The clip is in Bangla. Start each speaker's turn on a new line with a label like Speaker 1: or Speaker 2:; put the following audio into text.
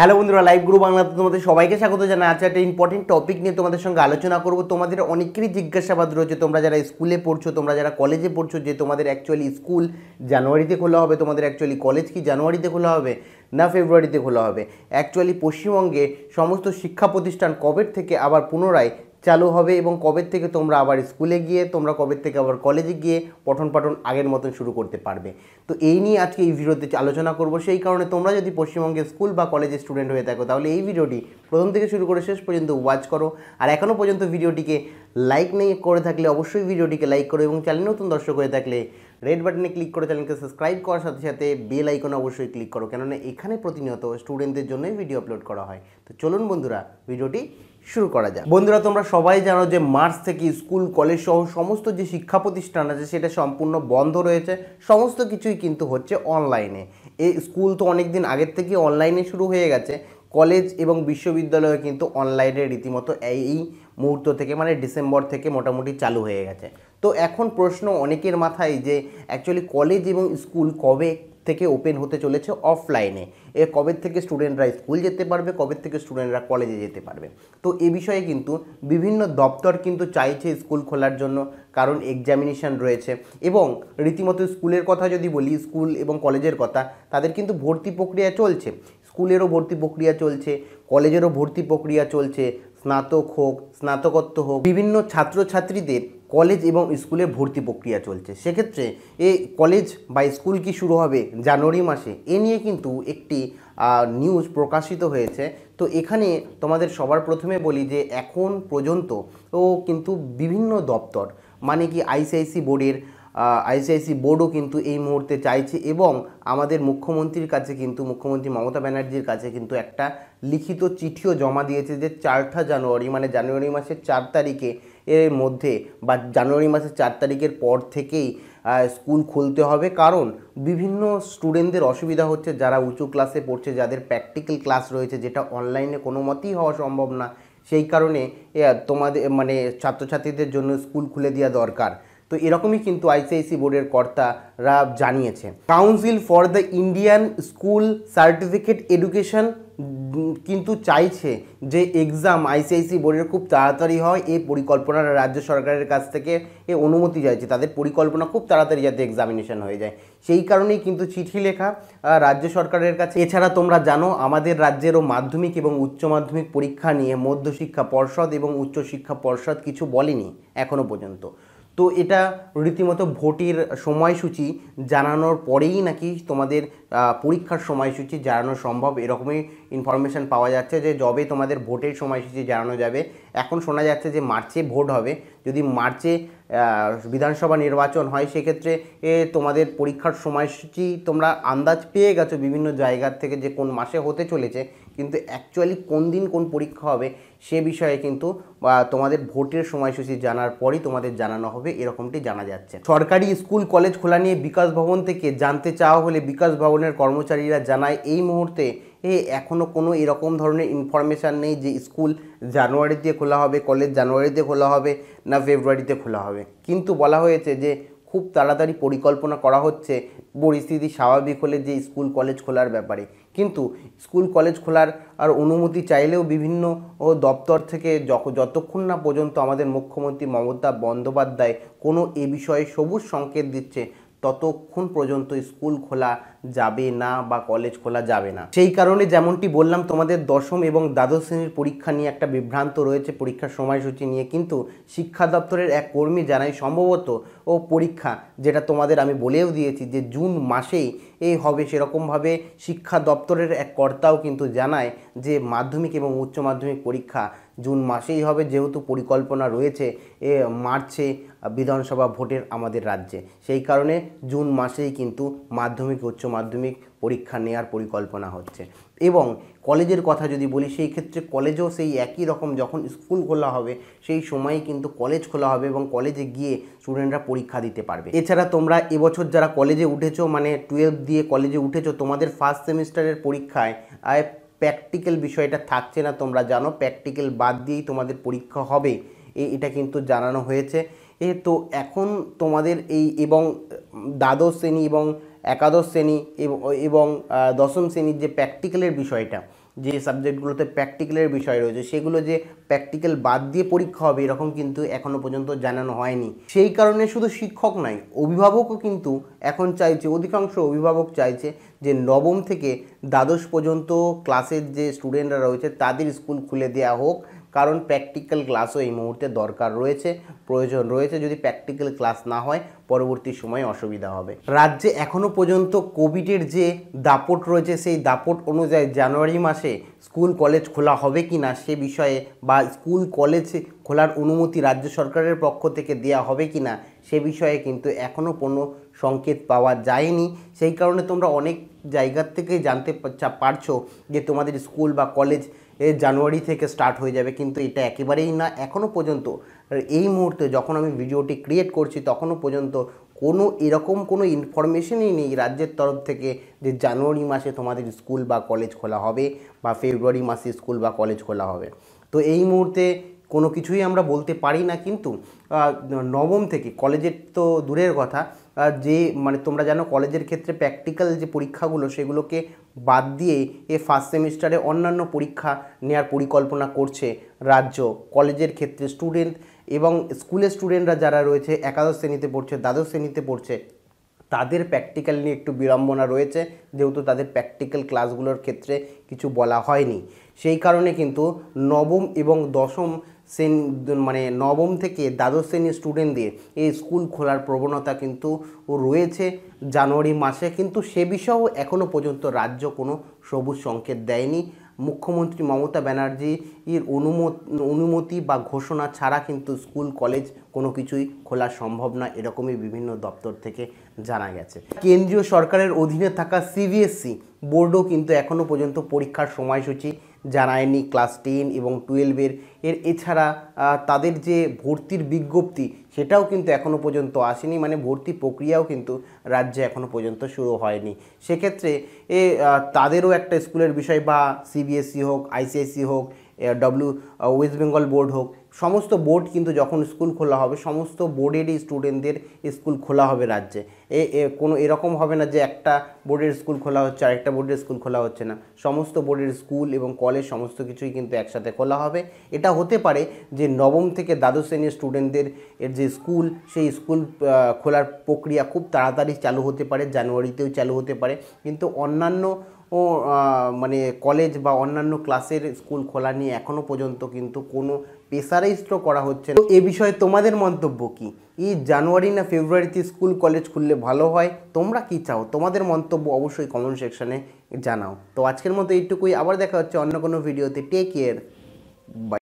Speaker 1: হ্যালো বন্ধুরা লাইভ গ্রুপ বাংলাতে তোমাদের সবাইকে স্বাগত জানাই আজকে একটা ইম্পর্টেন্ট টপিক নিয়ে তোমাদের সঙ্গে আলোচনা করব তোমাদের অনেকেরই জিজ্ঞাসাবাদ রয়েছে তোমরা যারা স্কুলে পড়ছো তোমরা যারা কলেজে পড়ছো যে তোমাদের অ্যাকচুয়ালি স্কুল জানুয়ারিতে খোলা হবে তোমাদের অ্যাকচুয়ালি কলেজ কি জানুয়ারিতে খোলা হবে না ফেব্রুয়ারিতে খোলা হবে অ্যাকচুয়ালি পশ্চিমবঙ্গে সমস্ত শিক্ষা প্রতিষ্ঠান কবের থেকে আবার পুনরায় চালু হবে এবং কবে থেকে তোমরা আবার স্কুলে গিয়ে তোমরা কবে থেকে আবার কলেজে গিয়ে পঠন পাঠন আগের মতন শুরু করতে পারবে তো এই নিয়ে আজকে এই ভিডিওতে আলোচনা করব সেই কারণে তোমরা যদি পশ্চিমবঙ্গে স্কুল বা কলেজে স্টুডেন্ট হয়ে থাকো তাহলে এই ভিডিওটি প্রথম থেকে শুরু করে শেষ পর্যন্ত ওয়াচ করো আর এখনও পর্যন্ত ভিডিওটিকে লাইক নেই করে থাকলে অবশ্যই ভিডিওটিকে লাইক করো এবং চ্যানেল নতুন দর্শক হয়ে থাকলে রেড বাটনে ক্লিক করে চ্যানেলকে সাবস্ক্রাইব করার সাথে সাথে বেল আইকন অবশ্যই ক্লিক করো কেননা এখানে প্রতিনিয়ত স্টুডেন্টদের জন্যই ভিডিও আপলোড করা হয় তো চলুন বন্ধুরা ভিডিওটি শুরু করা যাক বন্ধুরা তোমরা সবাই জানো যে মার্চ থেকে স্কুল কলেজ সহ সমস্ত যে শিক্ষা প্রতিষ্ঠান আছে সেটা সম্পূর্ণ বন্ধ রয়েছে সমস্ত কিছুই কিন্তু হচ্ছে অনলাইনে এই স্কুল তো অনেক দিন আগের থেকে অনলাইনে শুরু হয়ে গেছে কলেজ এবং বিশ্ববিদ্যালয়ে কিন্তু অনলাইনে রীতিমতো এই মুহূর্ত থেকে মানে ডিসেম্বর থেকে মোটামুটি চালু হয়ে গেছে তো এখন প্রশ্ন অনেকের মাথায় যে অ্যাকচুয়ালি কলেজ এবং স্কুল কবে থেকে ওপেন হতে চলেছে অফলাইনে এ কবে থেকে স্টুডেন্টরা স্কুল যেতে পারবে কবে থেকে স্টুডেন্টরা কলেজে যেতে পারবে তো এ বিষয়ে কিন্তু বিভিন্ন দপ্তর কিন্তু চাইছে স্কুল খোলার জন্য কারণ এক্সামিনেশান রয়েছে এবং রীতিমতো স্কুলের কথা যদি বলি স্কুল এবং কলেজের কথা তাদের কিন্তু ভর্তি প্রক্রিয়া চলছে স্কুলেরও ভর্তি প্রক্রিয়া চলছে কলেজেরও ভর্তি প্রক্রিয়া চলছে স্নাতক হোক স্নাতকত্ব হোক বিভিন্ন ছাত্রছাত্রীদের কলেজ এবং স্কুলে ভর্তি প্রক্রিয়া চলছে সেক্ষেত্রে এ কলেজ বা স্কুল কি শুরু হবে জানুয়ারি মাসে এ নিয়ে কিন্তু একটি নিউজ প্রকাশিত হয়েছে তো এখানে তোমাদের সবার প্রথমে বলি যে এখন পর্যন্ত ও কিন্তু বিভিন্ন দপ্তর মানে কি আইসিআইসি বোর্ডের আইসিআইসি বোর্ডও কিন্তু এই মুহূর্তে চাইছে এবং আমাদের মুখ্যমন্ত্রীর কাছে কিন্তু মুখ্যমন্ত্রী মমতা ব্যানার্জির কাছে কিন্তু একটা লিখিত চিঠিও জমা দিয়েছে যে চারটা জানুয়ারি মানে জানুয়ারি মাসের চার তারিখে এর মধ্যে বা জানুয়ারি মাসের চার তারিখের পর থেকেই স্কুল খুলতে হবে কারণ বিভিন্ন স্টুডেন্টদের অসুবিধা হচ্ছে যারা উঁচু ক্লাসে পড়ছে যাদের প্র্যাকটিক্যাল ক্লাস রয়েছে যেটা অনলাইনে কোনো মতেই হওয়া সম্ভব না সেই কারণে তোমাদের মানে ছাত্রছাত্রীদের জন্য স্কুল খুলে দেওয়া দরকার তো এরকমই কিন্তু আইসিআইসি বোর্ডের কর্তারা জানিয়েছে council for the Indian school certificate education কিন্তু চাইছে যে এক্সাম আইসিআইসি বোর্ডের খুব তাড়াতাড়ি হয় এই পরিকল্পনা রাজ্য সরকারের কাছ থেকে এ অনুমতি চাইছে তাদের পরিকল্পনা খুব তাড়াতাড়ি যাতে এক্সামিনেশন হয়ে যায় সেই কারণেই কিন্তু চিঠি লেখা রাজ্য সরকারের কাছে এছাড়া তোমরা জানো আমাদের রাজ্যেরও মাধ্যমিক এবং উচ্চ মাধ্যমিক পরীক্ষা নিয়ে মধ্যশিক্ষা পর্ষদ এবং উচ্চশিক্ষা পর্ষদ কিছু বলেনি এখনও পর্যন্ত তো এটা রীতিমতো ভোটের সময়সূচি জানানোর পরেই নাকি তোমাদের পরীক্ষার সময়সূচি জানানো সম্ভব এরকমই ইনফরমেশান পাওয়া যাচ্ছে যে জবে তোমাদের ভোটের সময়সূচি জানানো যাবে এখন শোনা যাচ্ছে যে মার্চে ভোট হবে যদি মার্চে বিধানসভা নির্বাচন হয় সেক্ষেত্রে তোমাদের পরীক্ষার সময়সূচি তোমরা আন্দাজ পেয়ে গেছো বিভিন্ন জায়গার থেকে যে কোন মাসে হতে চলেছে কিন্তু অ্যাকচুয়ালি কোন দিন কোন পরীক্ষা হবে সে বিষয়ে কিন্তু তোমাদের ভোটের সময়সূচি জানার পরই তোমাদের জানানো হবে এরকমটি জানা যাচ্ছে সরকারি স্কুল কলেজ খোলা নিয়ে বিকাশ ভবন থেকে জানতে চাওয়া হলে বিকাশ ভবনের কর্মচারীরা জানায় এই মুহূর্তে এ এখনও কোনো এরকম ধরনের ইনফরমেশান নেই যে স্কুল জানুয়ারিতে খোলা হবে কলেজ জানুয়ারিতে খোলা হবে না ফেব্রুয়ারিতে খোলা হবে কিন্তু বলা হয়েছে যে খুব তাড়াতাড়ি পরিকল্পনা করা হচ্ছে পরিস্থিতি স্বাভাবিক হলে যে স্কুল কলেজ খোলার ব্যাপারে কিন্তু স্কুল কলেজ খোলার আর অনুমতি চাইলেও বিভিন্ন ও দপ্তর থেকে যতক্ষণ না পর্যন্ত আমাদের মুখ্যমন্ত্রী মমতা বন্দ্যোপাধ্যায় কোনো এ বিষয়ে সবুজ সংকেত দিচ্ছে ততক্ষণ পর্যন্ত স্কুল খোলা যাবে না বা কলেজ খোলা যাবে না সেই কারণে যেমনটি বললাম তোমাদের দশম এবং দ্বাদশ শ্রেণীর পরীক্ষা নিয়ে একটা বিভ্রান্ত রয়েছে পরীক্ষার সময়সূচি নিয়ে কিন্তু শিক্ষা দপ্তরের এক কর্মী জানাই সম্ভবত ও পরীক্ষা যেটা তোমাদের আমি বলেও দিয়েছি যে জুন মাসেই এ হবে সেরকমভাবে শিক্ষা দপ্তরের এক কর্তাও কিন্তু জানায় যে মাধ্যমিক এবং উচ্চ মাধ্যমিক পরীক্ষা জুন মাসেই হবে যেহেতু পরিকল্পনা রয়েছে এ মার্চে বিধানসভা ভোটের আমাদের রাজ্যে সেই কারণে জুন মাসেই কিন্তু মাধ্যমিক উচ্চ মাধ্যমিক পরীক্ষা নেওয়ার পরিকল্পনা হচ্ছে এবং কলেজের কথা যদি বলি সেই ক্ষেত্রে কলেজেও সেই একই রকম যখন স্কুল খোলা হবে সেই সময়ে কিন্তু কলেজ খোলা হবে এবং কলেজে গিয়ে স্টুডেন্টরা পরীক্ষা দিতে পারবে এছাড়া তোমরা এবছর যারা কলেজে উঠেছো মানে টুয়েলভ দিয়ে কলেজে উঠেছো তোমাদের ফার্স্ট সেমিস্টারের পরীক্ষায় প্র্যাকটিক্যাল বিষয়টা থাকছে না তোমরা জানো প্র্যাকটিক্যাল বাদ দিয়েই তোমাদের পরীক্ষা হবে এটা কিন্তু জানানো হয়েছে এ তো এখন তোমাদের এই এবং দ্বাদশ শ্রেণী এবং একাদশ শ্রেণী এবং দশম শ্রেণীর যে প্র্যাকটিক্যালের বিষয়টা যে সাবজেক্টগুলোতে প্র্যাকটিক্যালের বিষয় রয়েছে সেগুলো যে প্র্যাকটিক্যাল বাদ দিয়ে পরীক্ষা হবে এরকম কিন্তু এখনও পর্যন্ত জানানো হয়নি সেই কারণে শুধু শিক্ষক নয় অভিভাবকও কিন্তু এখন চাইছে অধিকাংশ অভিভাবক চাইছে যে নবম থেকে দ্বাদশ পর্যন্ত ক্লাসের যে স্টুডেন্টরা রয়েছে তাদের স্কুল খুলে দেওয়া হোক কারণ প্র্যাকটিক্যাল ক্লাসও এই মুহূর্তে দরকার রয়েছে প্রয়োজন রয়েছে যদি প্র্যাকটিক্যাল ক্লাস না হয় পরবর্তী সময়ে অসুবিধা হবে রাজ্যে এখনও পর্যন্ত কোভিডের যে দাপট রয়েছে সেই দাপট অনুযায়ী জানুয়ারি মাসে স্কুল কলেজ খোলা হবে কি না সে বিষয়ে বা স্কুল কলেজ খোলার অনুমতি রাজ্য সরকারের পক্ষ থেকে দেয়া হবে কি না সে বিষয়ে কিন্তু এখনও কোনো সংকেত পাওয়া যায়নি সেই কারণে তোমরা অনেক জায়গার থেকে জানতে পারছো যে তোমাদের স্কুল বা কলেজ এ জানুয়ারি থেকে স্টার্ট হয়ে যাবে কিন্তু এটা একেবারেই না এখনও পর্যন্ত এই মুহূর্তে যখন আমি ভিডিওটি ক্রিয়েট করছি তখনও পর্যন্ত কোনো এরকম কোনো ইনফরমেশনই নেই রাজ্যের তরফ থেকে যে জানুয়ারি মাসে তোমাদের স্কুল বা কলেজ খোলা হবে বা ফেব্রুয়ারি মাসে স্কুল বা কলেজ খোলা হবে তো এই মুহূর্তে কোনো কিছুই আমরা বলতে পারি না কিন্তু নবম থেকে কলেজের তো দূরের কথা যে মানে তোমরা জানো কলেজের ক্ষেত্রে প্র্যাকটিক্যাল যে পরীক্ষাগুলো সেগুলোকে বাদ দিয়ে এ ফার্স্ট সেমিস্টারে অন্যান্য পরীক্ষা নেওয়ার পরিকল্পনা করছে রাজ্য কলেজের ক্ষেত্রে স্টুডেন্ট এবং স্কুলের স্টুডেন্টরা যারা রয়েছে একাদশ শ্রেণীতে পড়ছে দ্বাদশ শ্রেণীতে পড়ছে তাদের প্র্যাকটিক্যাল নিয়ে একটু বিড়ম্বনা রয়েছে যেহেতু তাদের প্র্যাকটিক্যাল ক্লাসগুলোর ক্ষেত্রে কিছু বলা হয়নি সেই কারণে কিন্তু নবম এবং দশম শ্রেণী মানে নবম থেকে দ্বাদশ শ্রেণীর স্টুডেন্টদের এই স্কুল খোলার প্রবণতা কিন্তু রয়েছে জানুয়ারি মাসে কিন্তু সে বিষয়েও এখনও পর্যন্ত রাজ্য কোনো সবুজ সংকেত দেয়নি মুখ্যমন্ত্রী মমতা ব্যানার্জির অনুমতি বা ঘোষণা ছাড়া কিন্তু স্কুল কলেজ কোনো কিছুই খোলা সম্ভব না এরকমই বিভিন্ন দপ্তর থেকে জানা গেছে কেন্দ্রীয় সরকারের অধীনে থাকা সিবিএসসি e বোর্ডও কিন্তু এখনও পর্যন্ত পরীক্ষার সময়সূচি জানায়নি ক্লাস টেন এবং টুয়েলভের এর এছাড়া তাদের যে ভর্তির বিজ্ঞপ্তি সেটাও কিন্তু এখনও পর্যন্ত আসেনি মানে ভর্তি প্রক্রিয়াও কিন্তু রাজ্যে এখনও পর্যন্ত শুরু হয়নি সেক্ষেত্রে এ তাদেরও একটা স্কুলের বিষয় বা সিবিএসই e হোক আইসিআইসি e হোক ডব্লিউ ওয়েস্ট বেঙ্গল বোর্ড হোক সমস্ত বোর্ড কিন্তু যখন স্কুল খোলা হবে সমস্ত বোর্ডেরই স্টুডেন্টদের স্কুল খোলা হবে রাজ্যে এ কোনো এরকম হবে না যে একটা বোর্ডের স্কুল খোলা হচ্ছে আরেকটা বোর্ডের স্কুল খোলা হচ্ছে না সমস্ত বোর্ডের স্কুল এবং কলেজ সমস্ত কিছুই কিন্তু একসাথে খোলা হবে এটা হতে পারে যে নবম থেকে দ্বাদশ শ্রেণীর স্টুডেন্টদের এর যে স্কুল সেই স্কুল খোলার প্রক্রিয়া খুব তাড়াতাড়ি চালু হতে পারে জানুয়ারিতেও চালু হতে পারে কিন্তু অন্যান্য ও মানে কলেজ বা অন্যান্য ক্লাসের স্কুল খোলা নিয়ে এখনও পর্যন্ত কিন্তু কোনো প্রেসারাইজড করা হচ্ছে তো এ বিষয়ে তোমাদের মন্তব্য কি এই জানুয়ারি না ফেব্রুয়ারিতে স্কুল কলেজ খুললে ভালো হয় তোমরা কি চাও তোমাদের মন্তব্য অবশ্যই কমেন্ট সেকশানে জানাও তো আজকের মতো এইটুকুই আবার দেখা হচ্ছে অন্য কোনো ভিডিওতে টেক কেয়ার বাই